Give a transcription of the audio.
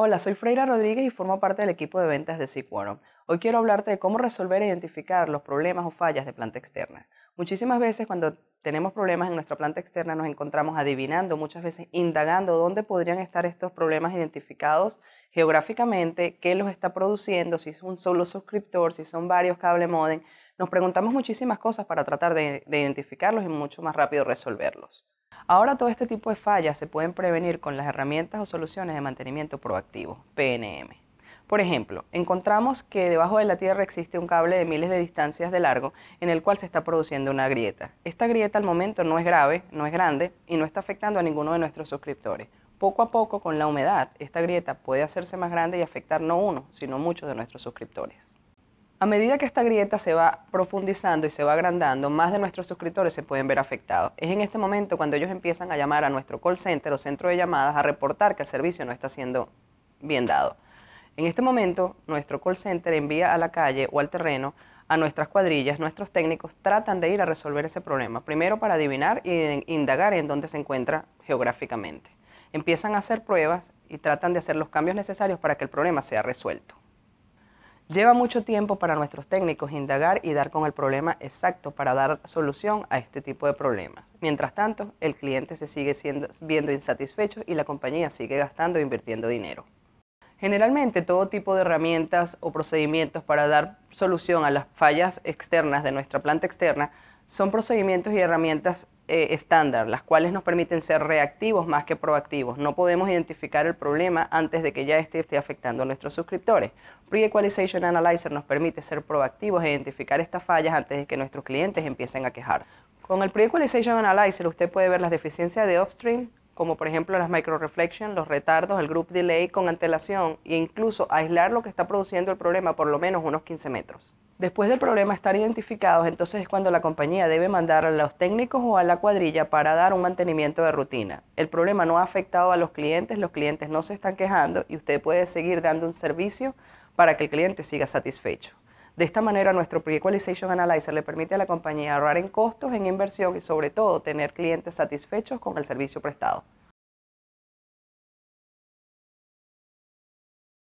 Hola, soy Freira Rodríguez y formo parte del equipo de ventas de Sequorum. Hoy quiero hablarte de cómo resolver e identificar los problemas o fallas de planta externa. Muchísimas veces cuando tenemos problemas en nuestra planta externa nos encontramos adivinando, muchas veces indagando dónde podrían estar estos problemas identificados geográficamente, qué los está produciendo, si es un solo suscriptor, si son varios cable modem. Nos preguntamos muchísimas cosas para tratar de identificarlos y mucho más rápido resolverlos. Ahora todo este tipo de fallas se pueden prevenir con las herramientas o soluciones de mantenimiento proactivo, PNM. Por ejemplo, encontramos que debajo de la Tierra existe un cable de miles de distancias de largo en el cual se está produciendo una grieta. Esta grieta al momento no es grave, no es grande y no está afectando a ninguno de nuestros suscriptores. Poco a poco, con la humedad, esta grieta puede hacerse más grande y afectar no uno, sino muchos de nuestros suscriptores. A medida que esta grieta se va profundizando y se va agrandando, más de nuestros suscriptores se pueden ver afectados. Es en este momento cuando ellos empiezan a llamar a nuestro call center o centro de llamadas a reportar que el servicio no está siendo bien dado. En este momento, nuestro call center envía a la calle o al terreno a nuestras cuadrillas, nuestros técnicos tratan de ir a resolver ese problema, primero para adivinar e indagar en dónde se encuentra geográficamente. Empiezan a hacer pruebas y tratan de hacer los cambios necesarios para que el problema sea resuelto. Lleva mucho tiempo para nuestros técnicos indagar y dar con el problema exacto para dar solución a este tipo de problemas. Mientras tanto, el cliente se sigue siendo, viendo insatisfecho y la compañía sigue gastando e invirtiendo dinero. Generalmente todo tipo de herramientas o procedimientos para dar solución a las fallas externas de nuestra planta externa son procedimientos y herramientas eh, estándar, las cuales nos permiten ser reactivos más que proactivos. No podemos identificar el problema antes de que ya este esté afectando a nuestros suscriptores. Pre-Equalization Analyzer nos permite ser proactivos e identificar estas fallas antes de que nuestros clientes empiecen a quejarse. Con el Pre-Equalization Analyzer usted puede ver las deficiencias de upstream, como por ejemplo las micro los retardos, el group delay con antelación e incluso aislar lo que está produciendo el problema por lo menos unos 15 metros. Después del problema estar identificados, entonces es cuando la compañía debe mandar a los técnicos o a la cuadrilla para dar un mantenimiento de rutina. El problema no ha afectado a los clientes, los clientes no se están quejando y usted puede seguir dando un servicio para que el cliente siga satisfecho. De esta manera, nuestro Pre-Equalization Analyzer le permite a la compañía ahorrar en costos, en inversión y sobre todo tener clientes satisfechos con el servicio prestado.